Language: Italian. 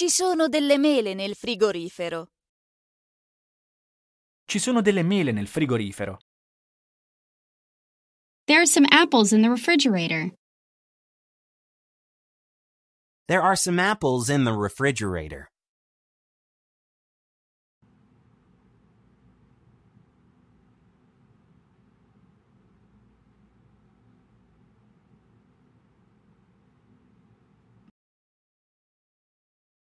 Ci sono delle mele nel frigorifero. Ci sono delle mele nel frigorifero. There are some apples in the refrigerator. There are some apples in the refrigerator.